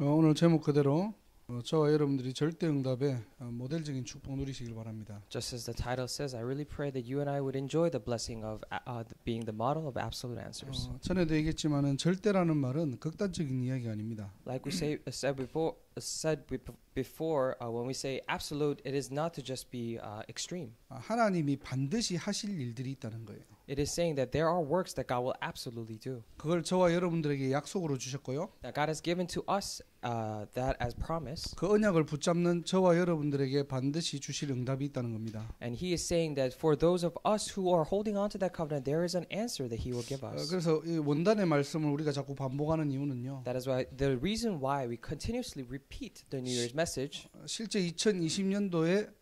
오늘 제목 그대로 저와 여러분들이 절대 응답의 모델적인 축복 누리시길 바랍니다. Just as the title says, I really pray that you and I would enjoy the blessing of uh, being the model of absolute answers. 어, 전에도 얘기했지만은 절대라는 말은 극단적인 이야기가 아닙니다. Like we say, said before, said before, uh, when we say absolute, it is not to just be uh, extreme. 하나님이 반드시 하실 일들이 있다는 거예요. It is saying that there are works that God will absolutely do. 그걸 저와 여러분들에게 약속으로 주셨고요. That God has given to us uh, that as promise. 그 언약을 붙잡는 저와 여러분들에게 반드시 주실 응답이 있다는 겁니다. And He is saying that for those of us who are holding on to that covenant, there is an answer that He will give us. 그래서 이 원단의 말씀을 우리가 자꾸 반복하는 이유는요. That is why the reason why we continuously repeat the New Year's message. 실제 2020년도에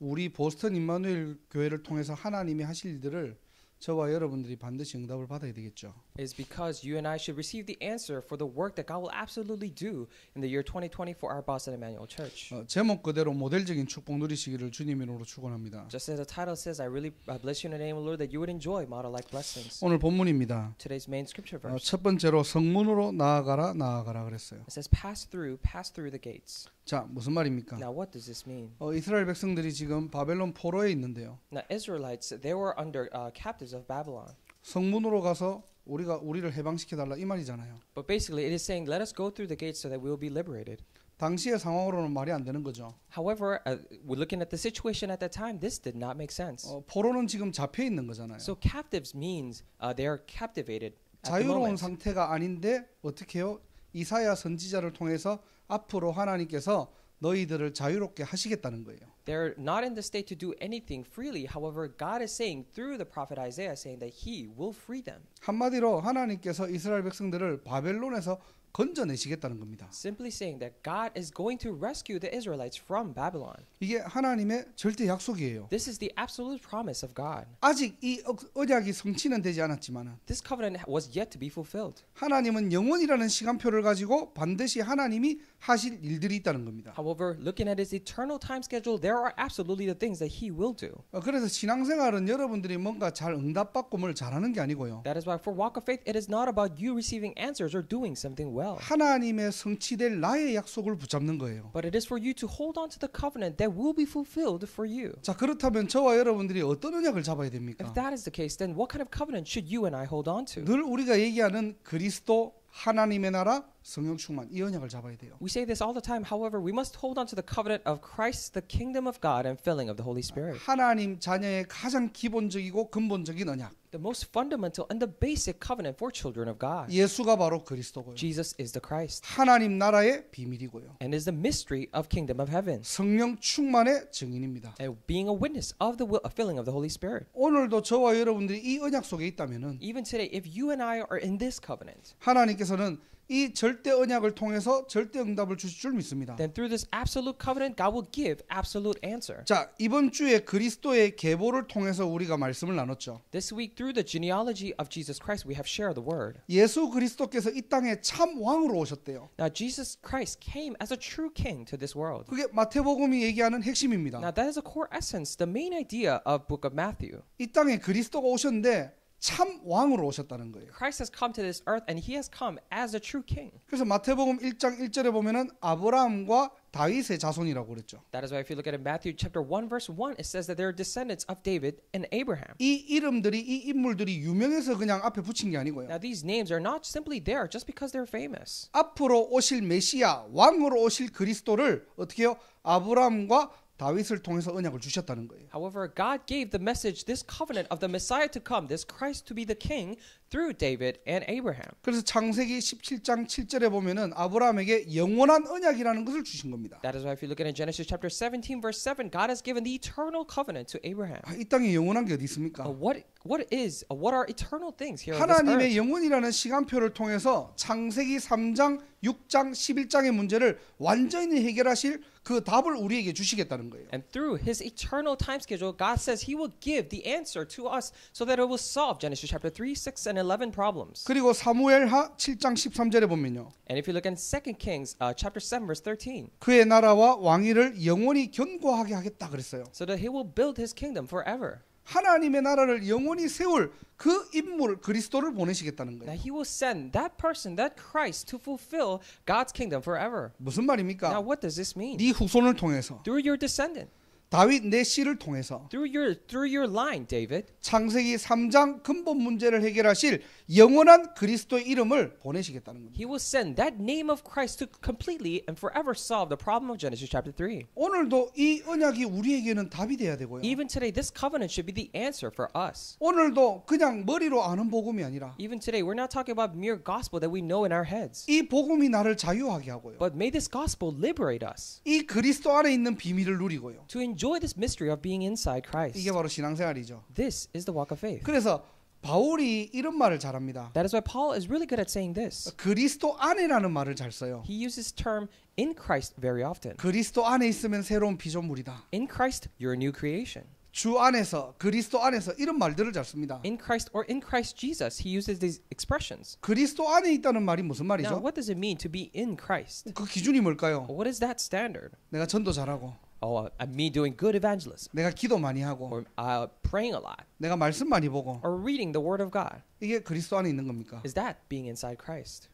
우리 보스턴 임마누엘 교회를 통해서 하나님이 하실 일들을 저와 여러분들이 반드시 응답을 받아야 되겠죠. Is because you and I should receive the answer for the work that God will absolutely do in the year 2020 for our Boston Emmanuel Church. 어, 제목 그대로 모델적인 축복 누리시기를 주님 이름으로 축원합니다. Just as the title says, I really bless you in the name of the Lord that you would enjoy model-like blessings. 오늘 본문입니다. Today's main scripture verse. 어, 첫 번째로 성문으로 나아가라 나아가라 그랬어요. It says pass through, pass through the gates. 자 무슨 말입니까? Now what does this mean? 어, 이스라엘 백성들이 지금 바벨론 포로에 있는데요. Now Israelites they were under uh, captives of Babylon. 성문으로 가서 우리가 우리를 해방시켜 달라 이 말이잖아요. But basically it is saying let us go through the gates so that we will be liberated. 당시의 상황으로는 말이 안 되는 거죠. However, uh, looking at the situation at that time, this did not make sense. 어, 포로는 지금 잡혀 있는 거잖아요. So captives means uh, they are captivated. 자유로운 상태가 아닌데 어떻게요? 이사야 선지자를 통해서 앞으로 하나님께서 너희들을 자유롭게 하시겠다는 거예요. They're not in the state to do anything freely. However, God is saying through the prophet Isaiah saying that he will free them. 한마디로 하나님께서 이스라엘 백성들을 바벨론에서 건져내시겠다는 겁니다. Simply saying that God is going to rescue the Israelites from Babylon. 이게 하나님의 절대 약속이에요. This is the absolute promise of God. 아직 이 언약이 성취는 되지 않았지만 This covenant was yet to be fulfilled. 하나님은 영원이라는 시간표를 가지고 반드시 하나님이 하실 일들이 있다는 겁니다. However, looking at his eternal time schedule, there are absolutely the things that he will do. 그래서 신앙생활은 여러분들이 뭔가 잘 응답받고 뭘 잘하는 게 아니고요. That is why for walk of faith, it is not about you receiving answers or doing something well. 하나님의 성취될 나의 약속을 붙잡는 거예요. But it is for you to hold on to the covenant that will be fulfilled for you. 자 그렇다면 저와 여러분들이 어떤 언약을 잡아야 됩니까? If that is the case, then what kind of covenant should you and I hold on to? 늘 우리가 얘기하는 그리스도 하나님의 나라 성령 충만 이 언약을 잡아야 돼요. We say this all the time. However, we must hold on to the covenant of Christ, the kingdom of God, and filling of the Holy Spirit. 하나님 자녀의 가장 기본적이고 근본적인 언약. The most fundamental and the basic covenant for children of God. 예수가 바로 그리스도고요. Jesus is the Christ. 하나님 나라의 비밀이고요. And is the mystery of kingdom of heaven. 성령 충만의 증인입니다. And being a witness of the will, filling of the Holy Spirit. 오늘도 저와 여러분들이 이 언약 속에 있다면은 Even today, if you and I are in this covenant, 하나님께서는 이 절대 언약을 통해서 절대 응답을 주실 줄 믿습니다. Then through this absolute covenant, God will give absolute answer. 자 이번 주에 그리스도의 계보를 통해서 우리가 말씀을 나눴죠. This week through the genealogy of Jesus Christ, we have shared the word. 예수 그리스도께서 이 땅에 참 왕으로 오셨대요. Now Jesus Christ came as a true king to this world. 그게 마태복음이 얘기하는 핵심입니다. Now that is a core essence, the main idea of Book of Matthew. 이 땅에 그리스도가 오셨는데 참 왕으로 오셨다는 거예요. Christ has come to this earth and he has come as a true king. 그래서 마태복음 1장 1절에 보면은 아브라함과 다윗의 자손이라고 그랬죠. That is why if you look at it, Matthew chapter 1 verse 1 it says that they're descendants of David and Abraham. 이 이름들이 이 인물들이 유명해서 그냥 앞에 붙인 게 아니고요. Now these names are not simply there just because they're famous. 앞으로 오실 메시아 왕으로 오실 그리스도를 어떻게요? 아브라함과 다윗을 통해서 언약을 주셨다는 거예요. However, God gave the message, this covenant of the Messiah to come, this Christ to be the King, through David and Abraham. 그래서 창세기 17장 7절에 보면은 아브라함에게 영원한 언약이라는 것을 주신 겁니다. That is why if you look at Genesis chapter 17 verse 7, God has given the eternal covenant to Abraham. 아, 이 땅에 영원한 게 어디 있습니까? Uh, what what is uh, what are eternal things here on this earth? 하나님의 영원이라는 시간표를 통해서 창세기 3장, 6장, 11장의 문제를 완전히 해결하실 그 답을 우리에게 주시겠다는 거예요. And through his eternal time schedule, God says he will give the answer to us so that it will solve Genesis chapter 3, 6 and 11 problems. 그리고 사무엘하 7장 13절에 보면요. And if you look in 2 Kings uh, chapter 7 verse 13. 그의 나라와 왕위를 영원히 견고하게 하겠다 그랬어요. So that he will build his kingdom forever. 하나님의 나라를 영원히 세울 그 인물 그리스도를 보내시겠다는 거예요. That he will send that person, that Christ, to fulfill God's kingdom forever. 무슨 말입니까? Now what does this mean? 네 후손을 통해서. Through your descendant. 다윗 내 씨를 통해서 through your through your line David 창세기 3장 근본 문제를 해결하실 영원한 그리스도의 이름을 보내시겠다는 겁니다. He will send that name of Christ to completely and forever solve the problem of Genesis chapter 3. 오늘도 이 언약이 우리에게는 답이 돼야 되고요. Even today this covenant should be the answer for us. 오늘도 그냥 머리로 아는 복음이 아니라 Even today we're not talking about mere gospel that we know in our heads. 이 복음이 나를 자유하게 하고요. But may this gospel liberate us. 이 그리스도 안에 있는 비밀을 누리고요. To enjoy enjoy this mystery of being inside Christ. 이게 바로 신앙생활이죠. This is the walk of faith. 그래서 바울이 이런 말을 잘합니다. That is why Paul is really good at saying this. 그리스도 안에라는 말을 잘 써요. He uses term in Christ very often. 그리스도 안에 있으면 새로운 피조물이다. In Christ, you're a new creation. 주 안에서 그리스도 안에서 이런 말들을 잘 씁니다. In Christ or in Christ Jesus, he uses these expressions. 그리스도 안에 있다는 말이 무슨 말이죠? Now, what does it mean to be in Christ? 그 기준이 뭘까요? What is that standard? 내가 전도 잘하고. or uh, me doing good evangelism, 내가 기도 많이 하고, or uh, praying a lot, 내가 말씀 많이 보고, or reading the Word of God. 이게 그리스도 안에 있는 겁니까? Is that being inside Christ?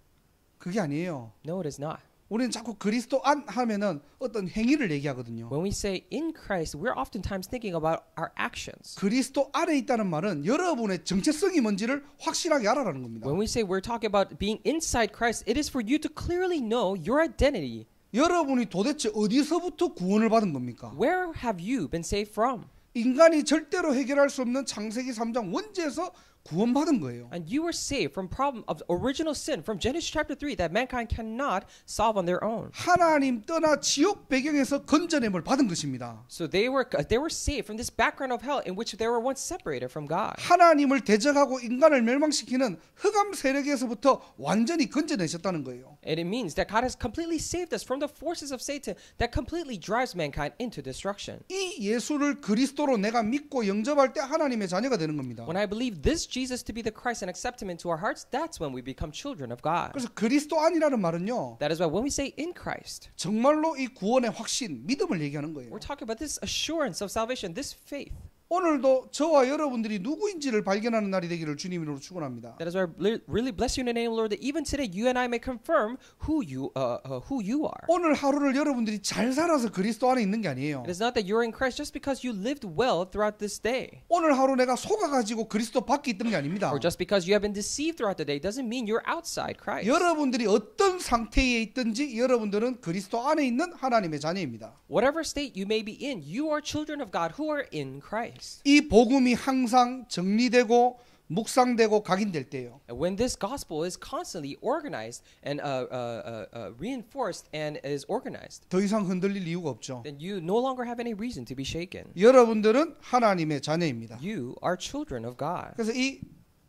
그게 아니에요. No, it is not. 우리는 자꾸 그리스도 안 하면은 어떤 행위를 얘기하거든요. When we say in Christ, we're oftentimes thinking about our actions. 그리스도 안에 있다는 말은 여러분의 정체성이 뭔지를 확실하게 알아라는 겁니다. When we say we're talking about being inside Christ, it is for you to clearly know your identity 여러분이 도대체 어디서부터 구원을 받은 겁니까? Where have you been saved from? 인간이 절대로 해결할 수 없는 창세기 3장 원죄에서 구원받은 거예요. And you were saved from problem of original sin from Genesis chapter 3 that mankind cannot solve on their own. 하나님 떠나 지옥 배경에서 건져냄을 받은 것입니다. So they were they were saved from this background of hell in which they were once separated from God. 하나님을 대적하고 인간을 멸망시키는 흑암 세력에서부터 완전히 건져내셨다는 거예요. And it means that God has completely saved us from the forces of Satan that completely drives mankind into destruction. 이 예수를 그리스도로 내가 믿고 영접할 때 하나님의 자녀가 되는 겁니다. When I believe this Jesus to be the Christ and accept him into our hearts, that's when we become children of God. 그래서 그리스도 안이라는 말은요. That is why when we say in Christ, 정말로 이 구원의 확신, 믿음을 얘기하는 거예요. We're talking about this assurance of salvation, this faith. 오늘도 저와 여러분들이 누구인지를 발견하는 날이 되기를 주님 이름으로 축원합니다. That is our really bless you in the name, Lord. That even today, you and I may confirm who you, uh, uh, who you are. 오늘 하루를 여러분들이 잘 살아서 그리스도 안에 있는 게 아니에요. It is not that you're in Christ just because you lived well throughout this day. 오늘 하루 내가 속아 가지고 그리스도 밖에 있던 게 아닙니다. Or just because you have been deceived throughout the day doesn't mean you're outside Christ. 여러분들이 어떤 상태에 있든지 여러분들은 그리스도 안에 있는 하나님의 자녀입니다. Whatever state you may be in, you are children of God who are in Christ. Christ. 이 복음이 항상 정리되고 묵상되고 각인될 때예요. When this gospel is constantly organized and uh, uh, uh, reinforced and is organized. 더 이상 흔들릴 이유가 없죠. Then you no longer have any reason to be shaken. 여러분들은 하나님의 자녀입니다. You are children of God. 그래서 이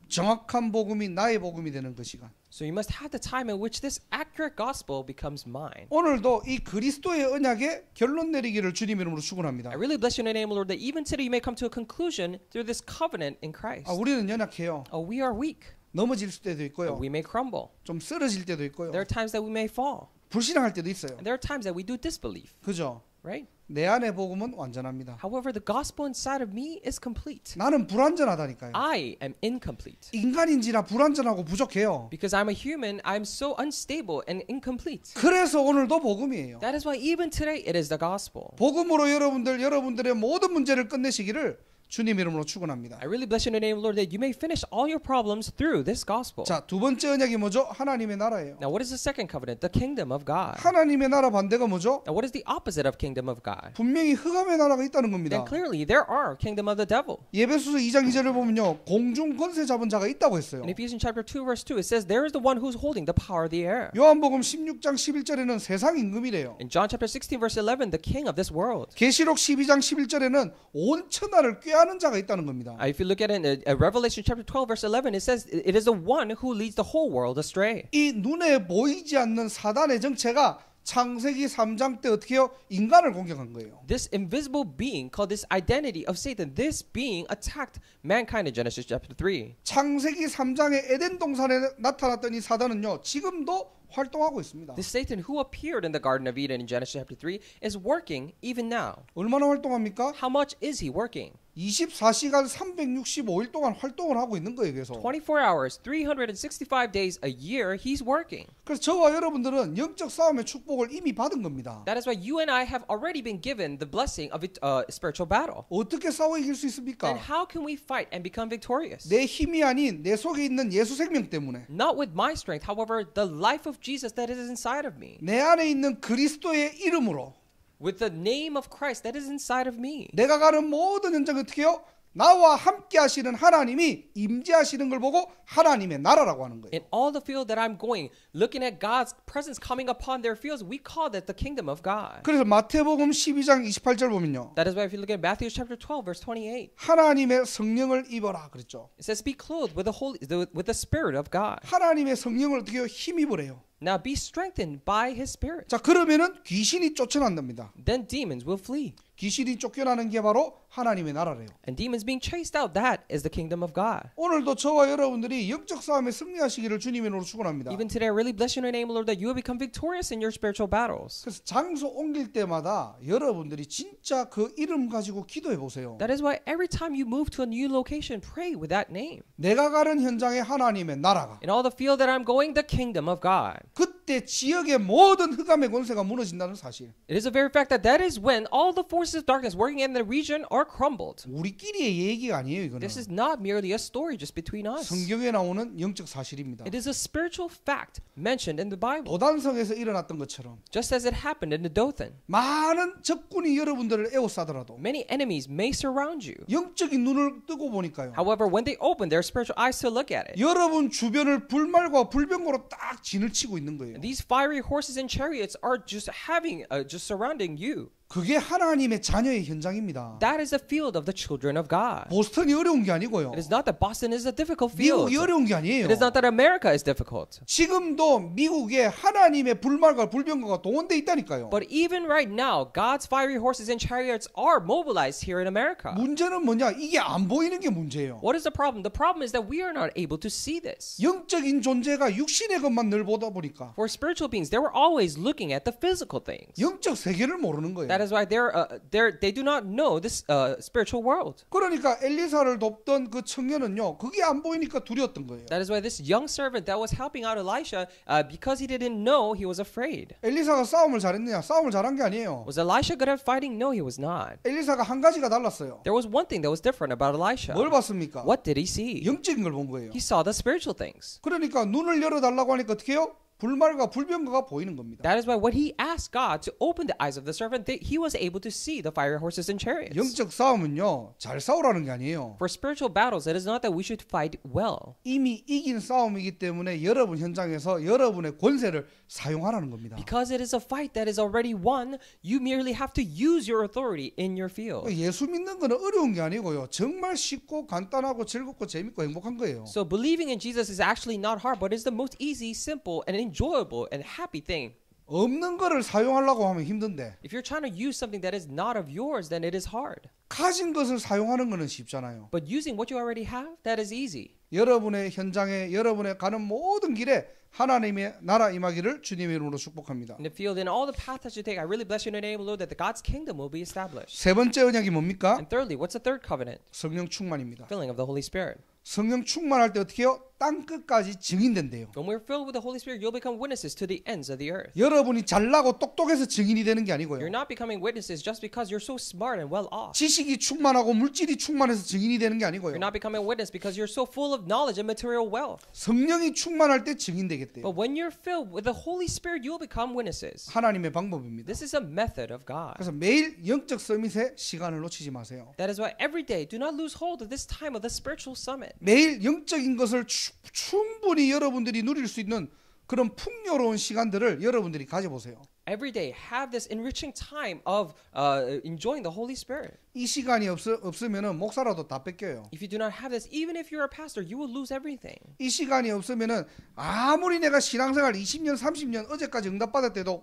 정확한 복음이 나의 복음이 되는 그 시간. So you must have the time in which this accurate gospel becomes mine. 오늘도 이 그리스도의 언약에 결론 내리기를 주님 이름으로 축원합니다. I really bless you in the name, Lord, that even today you may come to a conclusion through this covenant in Christ. 아, 우리는 연약해요. Oh, we are weak. 넘어질 때도 있고요. We may crumble. 좀 쓰러질 때도 있고요. There are times that we may fall. 불신앙할 때도 있어요. And there are times that we do disbelief. 그죠? right? 내 안에 복음은 완전합니다. However, the gospel inside of me is complete. 나는 불완전하다니까요. I am incomplete. 인간인지라 불완전하고 부족해요. Because I'm a human, I'm so unstable and incomplete. 그래서 오늘도 복음이에요. That is why even today it is the gospel. 복음으로 여러분들 여러분들의 모든 문제를 끝내시기를 주님 이름으로 축원합니다. I really bless you in the name of Lord that you may finish all your problems through this gospel. 자, 두 번째 언약이 뭐죠? 하나님의 나라예요. Now what is the second covenant? The kingdom of God. 하나님의 나라 반대가 뭐죠? Now what is the opposite of kingdom of God? 분명히 흑암의 나라가 있다는 겁니다. Then clearly there are kingdom of the devil. 예배소서 2장 2절을 보면요. 공중 권세 잡은 자가 있다고 했어요. In Ephesians chapter 2 verse 2 it says there is the one who's holding the power of the air. 요한복음 16장 11절에는 세상 임금이래요. In John chapter 16 verse 11 the king of this world. 계시록 12장 11절에는 온 천하를 꾀하는 인도하는 자가 있다는 겁니다. If you look at it in Revelation chapter 12 verse 11 it says it is the one who leads the whole world astray. 이 눈에 보이지 않는 사단의 정체가 창세기 3장 때 어떻게요? 인간을 공격한 거예요. This invisible being called this identity of Satan, this being attacked mankind in Genesis chapter 3. 창세기 3장의 에덴 동산에 나타났던 이 사단은요. 지금도 활동하고 있습니다. The Satan who appeared in the Garden of Eden in Genesis chapter 3 is working even now. 얼마나 활동합니까? How much is he working? 24시간 365일 동안 활동을 하고 있는 거예요. 그래서 24 hours, 365 days a year he's working. 그래서 저와 여러분들은 영적 싸움의 축복을 이미 받은 겁니다. That is why you and I have already been given the blessing of it, uh, spiritual battle. 어떻게 싸워 이길 수 있습니까? Then how can we fight and become victorious? 내 힘이 아닌 내 속에 있는 예수 생명 때문에. Not with my strength, however, the life of Jesus that is inside of me. 내 안에 있는 그리스도의 이름으로. with the name of Christ that is inside of me. 내가 가는 모든 현장 어떻게요? 나와 함께 하시는 하나님이 임재하시는 걸 보고 하나님의 나라라고 하는 거예요. In all the field that I'm going, looking at God's presence coming upon their fields, we call that the kingdom of God. 그래서 마태복음 12장 28절 보면요. That is why if you look at Matthew chapter 12 verse 28. 하나님의 성령을 입어라 그랬죠. It says be clothed with the holy with the spirit of God. 하나님의 성령을 어떻게 힘입으래요? Now be strengthened by his spirit. 자, 그러면은 귀신이 쫓아난답니다. Then demons will flee. 귀신이 쫓겨나는 게 바로 하나님의 나라래요. And demons being chased out that is the kingdom of God. 오늘도 저와 여러분들이 영적 싸움에 승리하시기를 주님의 이름으로 축원합니다. Even today I really bless your name Lord that you will become victorious in your spiritual battles. 그래서 장소 옮길 때마다 여러분들이 진짜 그 이름 가지고 기도해 보세요. That is why every time you move to a new location pray with that name. 내가 가는 현장에 하나님의 나라가. In all the field that I'm going the kingdom of God. 그때 지역의 모든 흑암의 권세가 무너진다는 사실. It is a very fact that that is when all the forces forces of darkness working in the region are crumbled. 우리끼리의 얘기가 아니에요, 이거는. This is not merely a story just between us. 성경에 나오는 영적 사실입니다. It is a spiritual fact mentioned in the Bible. 도단성에서 일어났던 것처럼. Just as it happened in the Dothan. 많은 적군이 여러분들을 에워싸더라도. Many enemies may surround you. 영적인 눈을 뜨고 보니까요. However, when they open their spiritual eyes to look at it. 여러분 주변을 불말과 불병거로 딱 진을 치고 있는 거예요. These fiery horses and chariots are just having, uh, just surrounding you. 그게 하나님의 자녀의 현장입니다. That is the field of the children of God. 보스턴이 어려운 게 아니고요. It is not that Boston is a difficult field. 미국이 어려운 게 아니에요. It is not that America is difficult. 지금도 미국에 하나님의 불말과 불병거가 동원돼 있다니까요. But even right now, God's fiery horses and chariots are mobilized here in America. 문제는 뭐냐? 이게 안 보이는 게 문제예요. What is the problem? The problem is that we are not able to see this. 영적인 존재가 육신의 것만 늘 보다 보니까. For spiritual beings, they were always looking at the physical things. 영적 세계를 모르는 거예요. That is why they're uh, they're they do not know this uh, spiritual world. 그러니까 엘리사를 돕던 그 청년은요 그게 안 보이니까 두려웠던 거예요. That is why this young servant that was helping out Elisha uh, because he didn't know he was afraid. 엘리사가 싸움을 잘했느냐? 싸움을 잘한 게 아니에요. Was Elisha good at fighting? No, he was not. 엘리사가 한 가지가 달랐어요. There was one thing that was different about Elisha. 뭘 봤습니까? What did he see? 영적인 거예요. He saw the spiritual things. 그러니까 눈을 열어 하니까 어떻게요? 불말과 불병거가 보이는 겁니다. That is why when he asked God to open the eyes of the servant, they, he was able to see the fiery horses and chariots. 영적 싸움은요 잘 싸우라는 게 아니에요. For spiritual battles, it is not that we should fight well. 이미 이긴 싸움이기 때문에 여러분 현장에서 여러분의 권세를 사용하라는 겁니다. Because it is a fight that is already won, you merely have to use your authority in your field. 예수 믿는 거는 어려운 게 아니고요 정말 쉽고 간단하고 즐겁고 재밌고 행복한 거예요. So believing in Jesus is actually not hard, but it's the most easy, simple, and enjoyable and happy thing. 없는 거를 사용하려고 하면 힘든데. If you're trying to use something that is not of yours, then it is hard. 가진 것을 사용하는 거는 쉽잖아요. But using what you already have, that is easy. 여러분의 현장에 여러분의 가는 모든 길에 하나님의 나라 임하기를 주님의 이름으로 축복합니다. In the field in all the path that you take, I really bless you in the name of the Lord that the God's kingdom will be established. 세 번째 언약이 뭡니까? And thirdly, what's the third covenant? 성령 충만입니다. Filling of the Holy Spirit. 성령 충만할 때 어떻게요? 땅 끝까지 증인된대요. When we're filled with the Holy Spirit, you'll become witnesses to the ends of the earth. 여러분이 잘나고 똑똑해서 증인이 되는 게 아니고요. You're not becoming witnesses just because you're so smart and well off. 지식이 충만하고 물질이 충만해서 증인이 되는 게 아니고요. You're not becoming a witness because you're so full of knowledge and material wealth. 성령이 충만할 때 증인되겠대요. But when you're filled with the Holy Spirit, you'll become witnesses. 하나님의 방법입니다. This is a method of God. 그래서 매일 영적 서밋에 시간을 놓치지 마세요. That is why every day do not lose hold of this time of the spiritual summit. 매일 영적인 것을 추 충분히 여러분들이 누릴 수 있는 그런 풍요로운 시간들을 여러분들이 가져보세요. every day have this enriching time of uh, enjoying the Holy Spirit. 이 시간이 없, 없으면은 목사라도 다 뺏겨요. If you do not have this, even if you're a pastor, you will lose everything. 이 시간이 없으면은 아무리 내가 신앙생활 20년, 30년 어제까지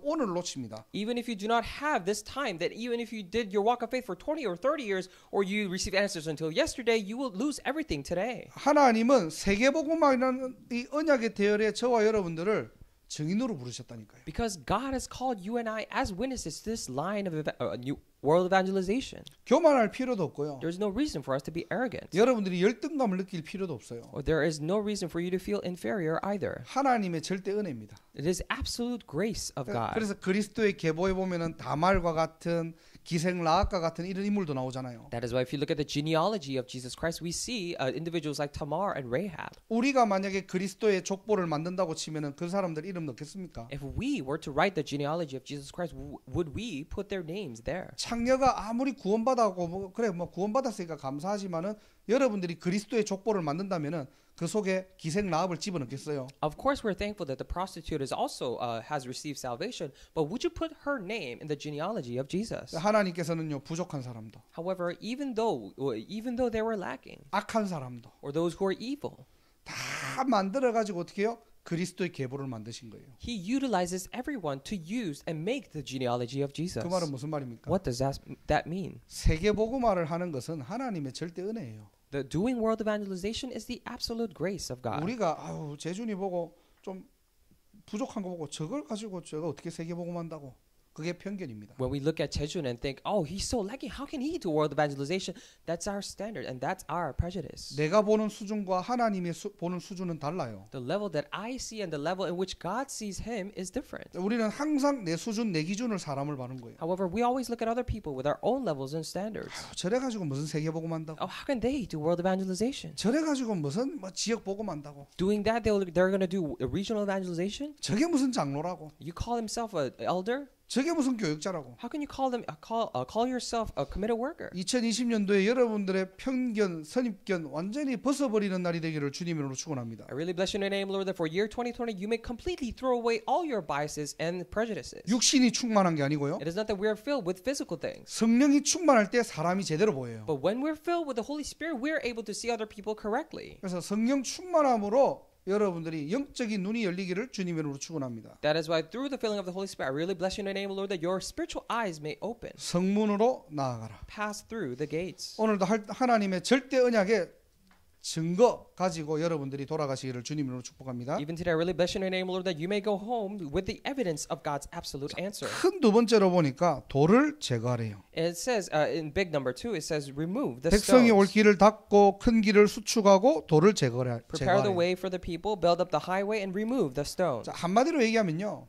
오늘 놓칩니다. Even if you do not have this time, that even if you did your walk of faith for 20 or 30 years, or you received answers until yesterday, you will lose everything today. 하나님은 세계복음화라는 이 언약의 대열에 저와 여러분들을 증인으로 부르셨다니까요. Because God has called you and I as witnesses to this line of uh, new world evangelization. 교만할 필요도 없고요. There's no reason for us to be arrogant. 여러분들이 열등감을 느낄 필요도 없어요. Or there is no reason for you to feel inferior either. 하나님의 절대 은혜입니다. It is absolute grace of God. 그래서 그리스도의 계보에 보면은 다말과 같은 기생 라합과 같은 이런 인물도 나오잖아요. That is why if you look at the genealogy of Jesus Christ, we see uh, individuals like Tamar and Rahab. 우리가 만약에 그리스도의 족보를 만든다고 치면은 그 사람들 이름 넣겠습니까? If we were to write the genealogy of Jesus Christ, would we put their names there? 창녀가 아무리 구원받았고 뭐, 그래 뭐 구원받았으니까 감사하지만은 여러분들이 그리스도의 족보를 만든다면은 그 속에 기생 라합을 집어넣겠어요. Of course, we're thankful that the prostitute is also uh, has received salvation. But would you put her name in the genealogy of Jesus? 하나님께서는요 부족한 사람도. However, even though even though they were lacking, 악한 사람도. Or those who are evil. 다 만들어 가지고 어떻게요? 그리스도의 계보를 만드신 거예요. He utilizes everyone to use and make the genealogy of Jesus. 그 말은 무슨 말입니까? What does that, that mean? 세계복음화를 하는 것은 하나님의 절대 은혜예요. The doing world evangelization is the absolute grace of God. 우리가 아유 재준이 보고 좀 부족한 거 보고 저걸 가지고 저거 어떻게 세계 복음한다고 그게 편견입니다. When we look at Chejun and think, oh, he's so lucky. How can he do world evangelization? That's our standard and that's our prejudice. 내가 보는 수준과 하나님이 수, 보는 수준은 달라요. The level that I see and the level in which God sees him is different. 우리는 항상 내 수준, 내 기준을 사람을 보는 거예요. However, we always look at other people with our own levels and standards. 아유, 저래 가지고 무슨 세계 복음 한다고? Oh, how can they do world evangelization? 저래 가지고 무슨 뭐 지역 복음 한다고? Doing that, they'll, they're going to do regional evangelization? 저게 무슨 장로라고? You call himself an elder? 저게 무슨 교육자라고? How can you call them call uh, call yourself a committed worker? 2020년도에 여러분들의 편견, 선입견 완전히 벗어버리는 날이 되기를 주님으로 축원합니다. I really bless your name, Lord, that for year 2020 you may completely throw away all your biases and prejudices. 육신이 충만한 게 아니고요. It is not that we are filled with physical things. 성령이 충만할 때 사람이 제대로 보여요. But when we're filled with the Holy Spirit, we are able to see other people correctly. 그래서 성령 충만함으로 여러분들이 영적인 눈이 열리기를 주님 이름으로 축원합니다. That is why through the filling of the Holy Spirit, I really bless you in the name of the Lord that your spiritual eyes may open. 성문으로 나아가라. Pass through the gates. 오늘도 하나님의 절대 언약에 증거 가지고 여러분들이 돌아가시기를 주님으로 축복합니다. Even today, I really bless your name, Lord, that you may go home with the evidence of God's absolute answer. 큰두 번째로 보니까 돌을 제거하래요. It says uh, in big number two, it says remove the 백성이 stones. 올 길을 닫고 큰 길을 수축하고 돌을 제거하래. Prepare the way for the people, build up the highway, and remove the stones. 자, 한마디로 얘기하면요.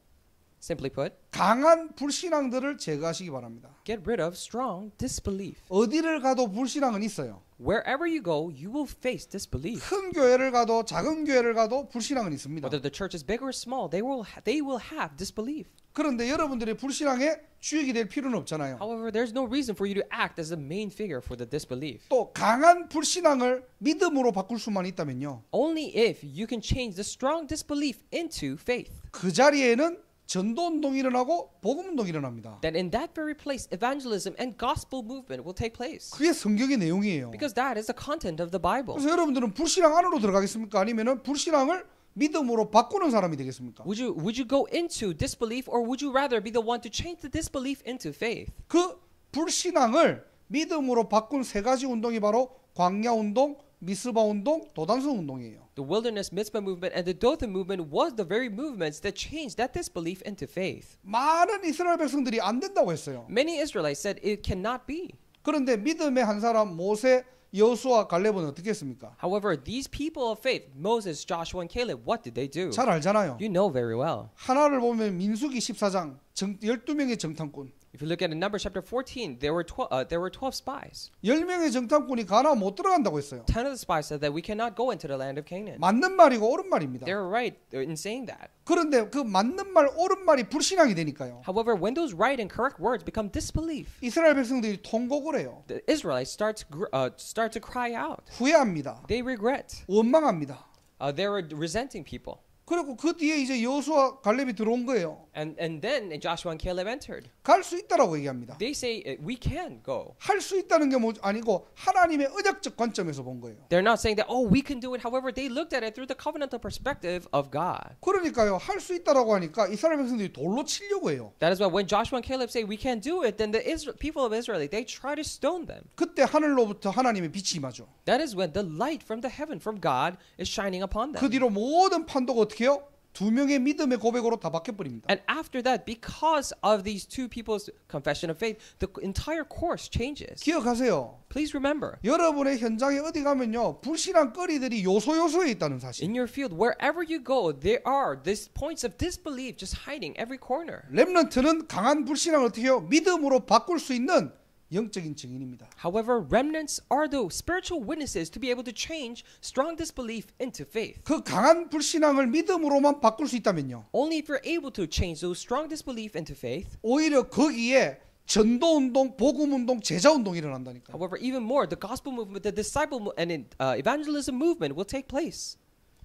Simply put, 강한 불신앙들을 제거하시기 바랍니다. Get rid of strong disbelief. 어디를 가도 불신앙은 있어요. Wherever you go, you will face disbelief. 큰 교회를 가도 작은 교회를 가도 불신앙은 있습니다. Whether the church is big or small, they will they will have disbelief. 그런데 여러분들의 불신앙에 주역이 될 필요는 없잖아요. However, there's no reason for you to act as the main figure for the disbelief. 또 강한 불신앙을 믿음으로 바꿀 수만 있다면요. Only if you can change the strong disbelief into faith. 그 자리에는 전도 운동이 일어나고 복음 운동이 일어납니다. Then in that very place evangelism and gospel movement will take place. 그게 성경의 내용이에요. Because that is the content of the Bible. 그래서 여러분들은 불신앙 안으로 들어가겠습니까? 아니면은 불신앙을 믿음으로 바꾸는 사람이 되겠습니까? Would you would you go into disbelief or would you rather be the one to change the disbelief into faith? 그 불신앙을 믿음으로 바꾼 세 가지 운동이 바로 광야 운동, 미스바 운동, 도단성 운동이에요. The wilderness mitzvah movement and the Dothan movement was the very movements that changed that disbelief into faith. 많은 이스라엘 백성들이 안 된다고 했어요. Many Israelites said it cannot be. 그런데 믿음의 한 사람 모세 여수와 갈렙은 어떻게 했습니까? However, these people of faith, Moses, Joshua, and Caleb, what did they do? 잘 알잖아요. You know very well. 하나를 보면 민수기 14장 정, 12명의 정탐꾼. If you look at in Numbers chapter 14, there were 12, uh, there were 12 spies. 10명의 정탐꾼이 가나 못 들어간다고 했어요. 10 of the spies said that we cannot go into the land of Canaan. 맞는 말이고 옳은 말입니다. They're right in saying that. 그런데 그 맞는 말 옳은 말이 불신앙이 되니까요. However, when those right and correct words become disbelief. 이스라엘 백성들이 통곡을 해요. The Israelites start to, uh, start to cry out. 후회합니다. They regret. 원망합니다. Uh, they're resenting people. 그리고 그 뒤에 이제 여수와 갈렙이 들어온 거예요. And and then Joshua and Caleb entered. 갈수 있다라고 얘기합니다. They say we can go. 할수 있다는 게 뭐, 아니고 하나님의 언약적 관점에서 본 거예요. They're not saying that oh we can do it. However, they looked at it through the covenantal perspective of God. 그러니까요. 할수 있다라고 하니까 이스라엘 백성들이 돌로 치려고 해요. That is why when Joshua and Caleb say we can do it, then the Israel, people of Israel they try to stone them. 그때 하늘로부터 하나님의 빛이 임하죠. That is when the light from the heaven from God is shining upon them. 그 뒤로 모든 판도가 어떻게요? 두 명의 믿음의 고백으로 다 바뀌어 버립니다. And after that, because of these two people's confession of faith, the entire course changes. 기억하세요. Please remember. 여러분의 현장에 어디 가면요, 불신한 거리들이 요소 요소에 있다는 사실. In your field, wherever you go, there are these points of disbelief just hiding every corner. 렘넌트는 강한 불신앙을 어떻게요? 믿음으로 바꿀 수 있는 영적인 증인입니다. However, remnants are the spiritual witnesses to be able to change strong disbelief into faith. 그 강한 불신앙을 믿음으로만 바꿀 수 있다면요. Only if you're able to change those strong disbelief into faith. 오히려 거기에 전도 운동, 복음 운동, 제자 운동이 일어난다니까. However, even more, the gospel movement, the disciple and uh, evangelism movement will take place.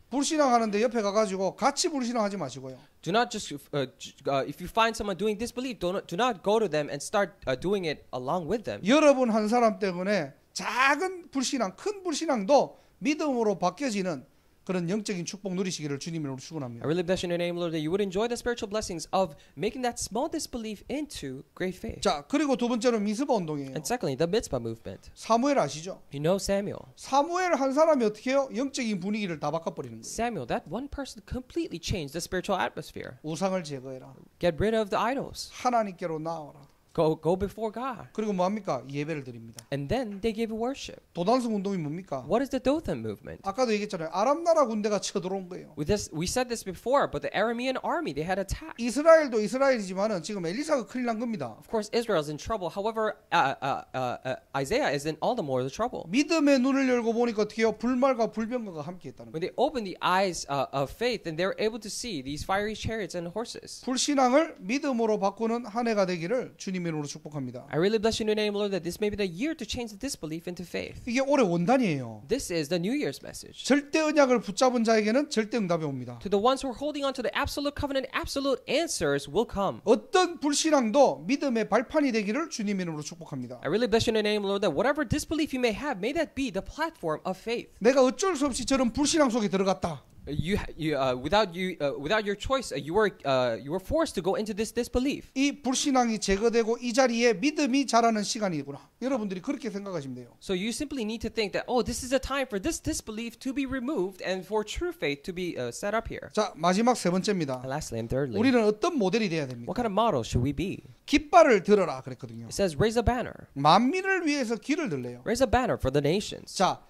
불신앙하는데 옆에 가가지고 같이 불신앙하지 마시고요. Do not just uh, uh, if you find someone doing disbelief, do not, do not go to them and start uh, doing it along with them. 여러분 한 사람 때문에 작은 불신앙, 큰 불신앙도 믿음으로 바뀌어지는 그런 영적인 축복 누리시기를 주님으로 축원합니다. I really bless your name, Lord, that you would enjoy the spiritual blessings of making that small disbelief into great faith. 자, 그리고 두 번째로 미스바 운동이에요. And secondly, the mitzvah movement. 사무엘 아시죠? You know Samuel. 사무엘 한 사람이 어떻게 해요? 영적인 분위기를 다 바꿔버리는 거예요. Samuel, that one person completely changed the spiritual atmosphere. 우상을 제거해라. Get rid of the idols. 하나님께로 나와라. Go, go before God. 그리고 뭡니까? 예배를 드립니다. And then they gave worship. 도단성 운동이 뭡니까? What is the Dothan movement? 아까도 얘기했잖아요. 아람 나라 군대가 쳐들어온 거예요. We, this, we said this before, but the Aramean army they had attacked. 이스라엘도 이스라엘이지만은 지금 엘리사가 큰일 난 겁니다. Of course, Israel is in trouble. However, uh, uh, uh, uh, Isaiah is in all the more the trouble. 믿음의 눈을 열고 보니까 어떻게요? 불말과 불병과가 함께했다는. When they opened the eyes uh, of faith, and they were able to see these fiery chariots and horses. 불신앙을 믿음으로 바꾸는 한 해가 되기를 주님의 이름으로 축복합니다. I really bless you in your name, Lord, that this may be the year to change the disbelief into faith. 이게 올해 원단이에요. This is the New Year's message. 절대 언약을 붙잡은 자에게는 절대 응답이 옵니다. To the ones who are holding on to the absolute covenant, absolute answers will come. 어떤 불신앙도 믿음의 발판이 되기를 주님 이름으로 축복합니다. I really bless you in your name, Lord, that whatever disbelief you may have, may that be the platform of faith. 내가 어쩔 수 없이 저런 불신앙 속에 들어갔다. You, you, uh, without you, uh, without your choice, uh, you were uh, you were forced to go into this disbelief. 이 불신앙이 제거되고 이 자리에 믿음이 자라는 시간이구나. 여러분들이 그렇게 생각하시면 돼요. So you simply need to think that oh, this is a time for this disbelief to be removed and for true faith to be uh, set up here. 자 마지막 세 번째입니다. And lastly and thirdly, 우리는 어떤 모델이 돼야 됩니까? What kind of model should we be? 깃발을 들어라 그랬거든요. It says raise a banner. 만민을 위해서 길을 들래요. Raise a banner for the nations. 자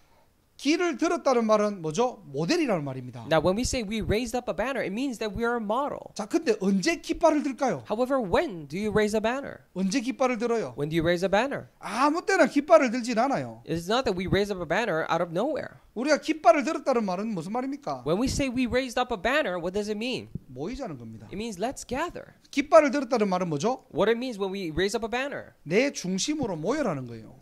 길을 들었다는 말은 뭐죠? 모델이라는 말입니다. Now when we say we raised up a banner, it means that we are a model. 자, 근데 언제 깃발을 들까요? However, when do you raise a banner? 언제 깃발을 들어요? When do you raise a banner? 아무 때나 깃발을 들진 않아요. It's not that we raise up a banner out of nowhere. 우리가 깃발을 들었다는 말은 무슨 말입니까? When we say we raised up a banner, what does it mean? 모이자는 겁니다. It means let's gather. 깃발을 들었다는 말은 뭐죠? What it means when we raise up a banner? 내 중심으로 모여라는 거예요.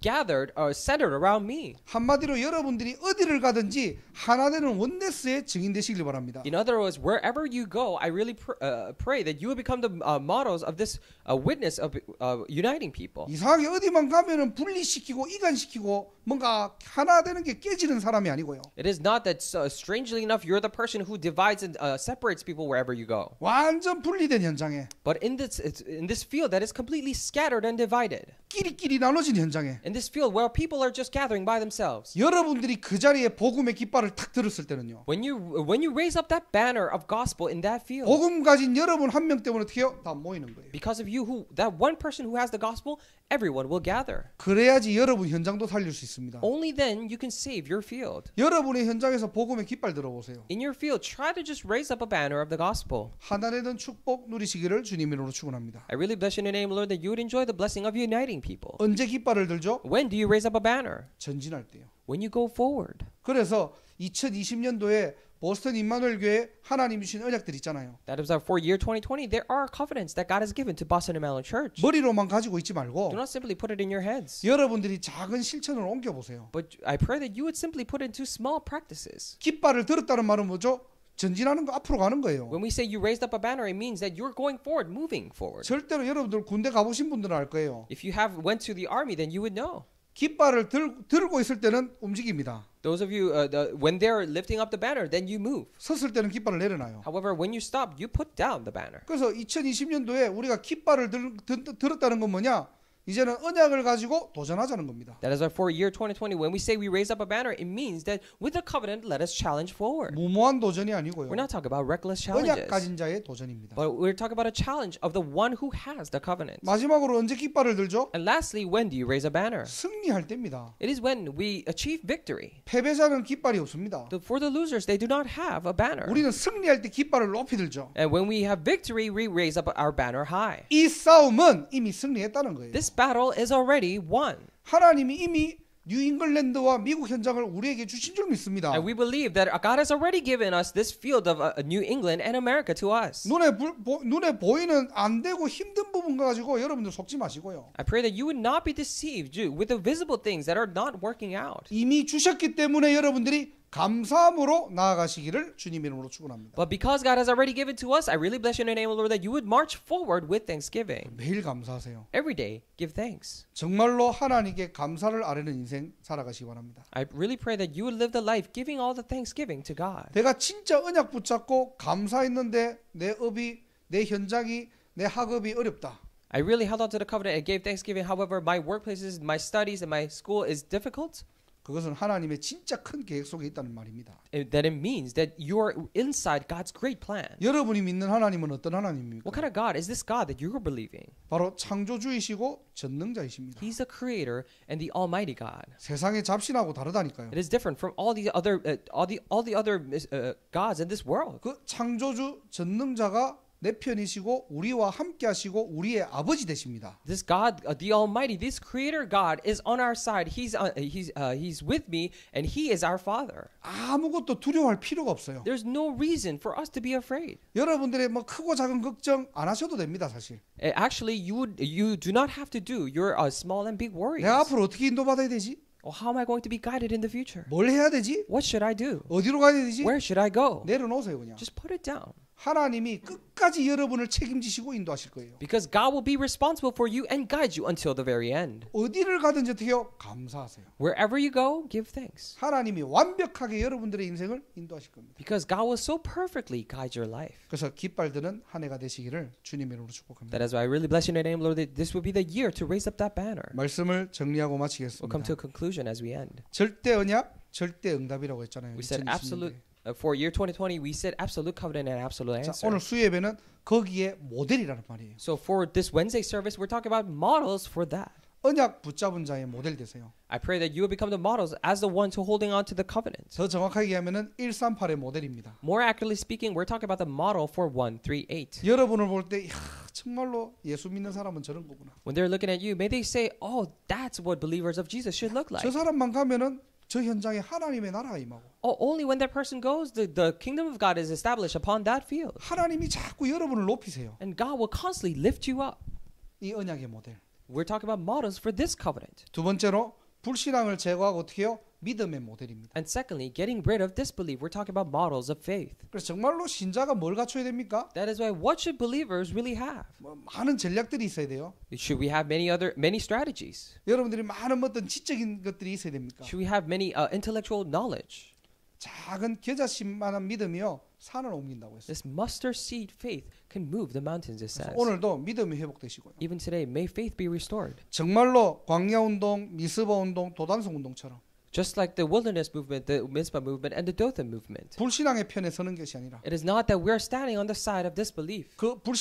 Gathered or centered around me. 한마디로 여러 여러분들이 어디를 가든지 하나 되는 원네스의 증인 되시길 바랍니다. In other words, wherever you go, I really pr uh, pray that you will become the uh, models of this uh, witness of uh, uniting people. 이상하게 어디만 가면은 분리시키고 이간시키고 뭔가 하나 되는 게 깨지는 사람이 아니고요. It is not that uh, strangely enough you're the person who divides and uh, separates people wherever you go. 완전 분리된 현장에. But in this in this field that is completely scattered and divided. 끼리끼리 나눠진 현장에. In this field where people are just gathering by themselves. 여러분 여러분들이 그 자리에 복음의 깃발을 탁 들었을 때는요. When you when you raise up that banner of gospel in that field. 복음 가진 여러분 한 명 때문에 어떻게요? 다 모이는 거예요. Because of you who that one person who has the gospel, everyone will gather. 그래야지 여러분 현장도 살릴 수 있습니다. Only then you can save your field. 여러분의 현장에서 복음의 깃발 들어보세요. In your field, try to just raise up a banner of the gospel. 하나되는 축복 누리시기를 주님 이름으로 축원합니다. I really bless you in the name, Lord, that you would enjoy the blessing of uniting people. 언제 깃발을 들죠? When do you raise up a banner? 전진할 때요. when you go forward. 그래서 2020년도에 보스턴 임마누엘 교회 하나님 주신 언약들 있잖아요. That is our for year 2020 there are covenants that God has given to Boston Emmanuel Church. 머리로만 가지고 있지 말고 Do not simply put it in your heads. 여러분들이 작은 실천으로 옮겨 보세요. But I pray that you would simply put into small practices. 깃발을 들었다는 말은 뭐죠? 전진하는 거 앞으로 가는 거예요. When we say you raised up a banner, it means that you're going forward, moving forward. 절대로 여러분들 군대 가보신 분들은 알 거예요. If you have went to the army, then you would know. 깃발을 들, 들고 있을 때는 움직입니다. Those of you uh, the, when they're lifting up the banner, then you move. 섰을 때는 깃발을 내려놔요. However, when you stop, you put down the banner. 그래서 2020년도에 우리가 깃발을 들, 들, 들었다는 건 뭐냐? 이제는 언약을 가지고 도전하자는 겁니다. That is why for year 2020 when we say we raise up a banner it means that with the covenant let us challenge forward. 무모한 도전이 아니고요. We're not talking about reckless challenges. 언약 가진 자의 도전입니다. But we're talking about a challenge of the one who has the covenant. 마지막으로 언제 깃발을 들죠? And lastly when do you raise a banner? 승리할 때입니다. It is when we achieve victory. 패배자는 깃발이 없습니다. The, for the losers they do not have a banner. 우리는 승리할 때 깃발을 높이 들죠. And when we have victory we raise up our banner high. 이 싸움은 이미 승리했다는 거예요. This battle is already won. 하나님이 이미 뉴잉글랜드와 미국 현장을 우리에게 주신 줄 믿습니다. And we believe that God has already given us this field of uh, New England and America to us. 눈에 부, 보, 눈에 보이는 안 되고 힘든 부분 가지고 여러분들 속지 마시고요. I pray that you would not be deceived with the visible things that are not working out. 이미 주셨기 때문에 여러분들이 감사함으로 나아가시기를 주님 이름으로 축원합니다. But because God has already given to us, I really bless you in the name of the Lord that you would march forward with thanksgiving. 매일 감사하세요. Every day give thanks. 정말로 하나님께 감사를 아뢰는 인생 살아가시기 바랍니다. I really pray that you would live the life giving all the thanksgiving to God. 내가 진짜 언약 붙잡고 감사했는데 내 업이 내 현장이 내 학업이 어렵다. I really held on to the covenant and gave thanksgiving. However, my workplaces, my studies, and my school is difficult. 그것은 하나님의 진짜 큰 계획 속에 있다는 말입니다. That it means that you're inside God's great plan. 여러분이 믿는 하나님은 어떤 하나님입니까? What kind of God is this God that you're believing? 바로 창조주이시고 전능자이십니다. He's the creator and the almighty God. 세상의 잡신하고 다르다니까요. It is different from all the other uh, all the all the other uh, gods in this world. 그 창조주 전능자가 내 편이시고 우리와 함께 하시고 우리의 아버지 되십니다. This God, uh, the Almighty, this Creator God is on our side. He's uh, he's uh, he's with me and he is our father. 아무것도 두려워할 필요가 없어요. There's no reason for us to be afraid. 여러분들의 뭐 크고 작은 걱정 안 하셔도 됩니다, 사실. Actually, you would, you do not have to do your uh, small and big worries. 내가 앞으로 어떻게 인도받아야 되지? Well, how am I going to be guided in the future? 뭘 해야 되지? What should I do? 어디로 가야 되지? Where should I go? 내려놓으세요, 그냥. Just put it down. 하나님이 끝까지 여러분을 책임지시고 인도하실 거예요. Because God will be responsible for you and guide you until the very end. 어디를 가든지 어떻게요? 감사하세요. Wherever you go, give thanks. 하나님이 완벽하게 여러분들의 인생을 인도하실 겁니다. Because God will so perfectly guide your life. 그래서 깃발드는 한 해가 되시기를 주님 이름으로 축복합니다. That is why I really bless your name, Lord. That this will be the year to raise up that banner. 말씀을 정리하고 마치겠습니다. We'll come to a conclusion as we end. 절대 언약, 절대 응답이라고 했잖아요. We said absolute. Uh, for year 2020 we said absolute covenant and absolute 자, answer. 오늘 수 거기에 모델이라는 말이에요. So for this Wednesday service we're talking about models for that. 언약 붙잡은 자의 모델 되세요. I pray that you will become the models as the ones who holding on to the covenant. 더 정확하게 하면은 138의 모델입니다. More accurately speaking, we're talking about the model for 138. 여러분을 볼때 정말로 예수 믿는 사람은 저런 거구나. When they're looking at you, may they say, "Oh, that's what believers of Jesus should look like." 저 사람만 가면은 저 현장에 하나님의 나라가 임하고. Oh, only when that person goes, the, the kingdom of God is established upon that field. 하나님이 자꾸 여러분을 높이세요. And God will constantly lift you up. 이 언약의 모델. We're talking about models for this covenant. 두 번째로 불신앙을 제거하고 어떻게요? 믿음의 모델입니다. And secondly, getting rid of disbelief. We're talking about models of faith. 그래서 정말로 신자가 뭘 갖춰야 됩니까? That is why what should believers really have? 뭐, 많은 전략들이 있어야 돼요. Should we have many other many strategies? 여러분들이 많은 어떤 지적인 것들이 있어야 됩니까? Should we have many uh, intellectual knowledge? 작은 겨자씨만한 믿음이요 산을 옮긴다고 했어요. This mustard seed faith can move the mountains. It says. 오늘도 믿음이 회복되시고요. Even today, may faith be restored. 정말로 광야 운동, 미스바 운동, 도단성 운동처럼. Just like the wilderness movement, the Mizpah movement, and the Dothan movement. It is not that we are standing on the side of disbelief. But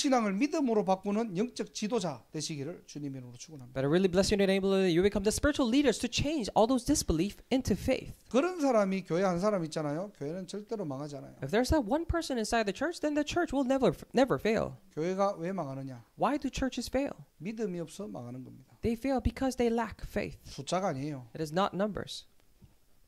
I really bless you and enable you to you become the spiritual leaders to change all those disbelief into faith. 사람이 사람 있잖아요. If there's that one person inside the church, then the church will never never fail. Why do churches fail? They fail because they lack faith. It is not numbers.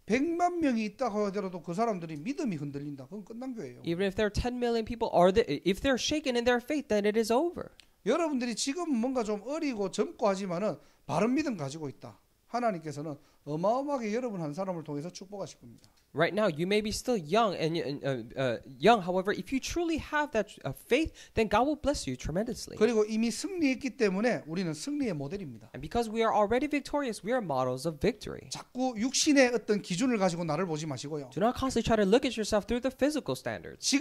100만 명이 있다고 하더라도 그 사람들이 믿음이 흔들린다. 그건 끝난 교예요 Even if there are 10 million people are they, if they're shaken in their faith then it is over. 여러분들이 지금 뭔가 좀 어리고 젊고 하지만은 바른 믿음 가지고 있다. 하나님께서는 어마어마하게 여러분 한 사람을 통해서 축복하실 겁니다. right now you may be still young and uh, uh, uh, young however if you truly have that uh, faith then God will bless you tremendously And because we are already victorious we are models of victory. Do not constantly try to look at yourself through the physical standards.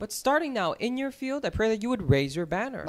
But starting now in your field I pray that you would raise your banner.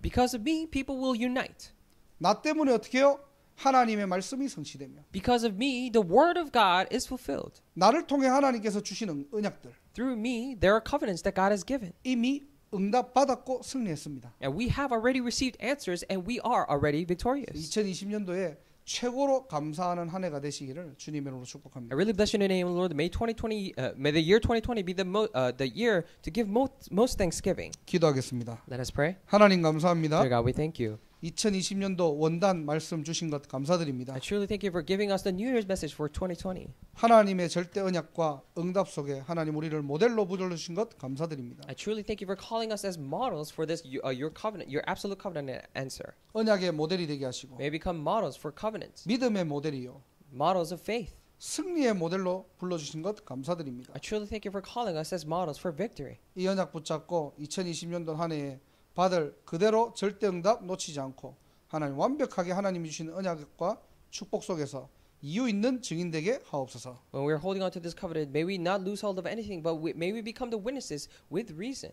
Because of me people will unite. 나 때문에 어떻게요? 하나님의 말씀이 성취되며 because of me the word of God is fulfilled. 나를 통해 하나님께서 주시는 언약들 through me there are covenants that God has given. 이미 응답 받았고 승리했습니다. And we have already received answers and we are already victorious. 2020년도에 최고로 감사하는 한 해가 되시기를 주님의 이름으로 축복합니다. I really bless your name, Lord. May 2020, uh, may the year 2020 be the mo, uh, the year to give most most thanksgiving. 기도하겠습니다. Let us pray. 하나님 감사합니다. Dear God, we thank you. 2020년도 원단 말씀 주신 것 감사드립니다. I truly thank you for giving us the New Year's message for 2020. 하나님의 절대 언약과 응답 속에 하나님 우리를 모델로 부르 주신 것 감사드립니다. I truly thank you for calling us as models for this uh, your covenant, your absolute covenant answer. 언약의 모델이 되게 하시고. May become models for covenants. 믿음의 모델이요. Models of faith. 승리의 모델로 불러주신 것 감사드립니다. I truly thank you for calling us as models for victory. 이 언약 붙잡고 2020년도 한 해에 받을 그대로 절대 응답 놓치지 않고 하나님 완벽하게 하나님이 주시는 언약과 축복 속에서 이유 있는 증인 되게 하옵소서. When we're holding on to this covenant, may we not lose hold of anything, but we, may we become the witnesses with reason.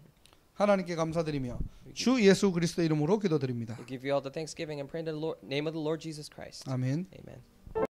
하나님께 감사드리며 주 예수 그리스도 이름으로 기도드립니다. We give you all the thanksgiving and pray in the Lord, name of the Lord Jesus Christ. 아멘. Amen.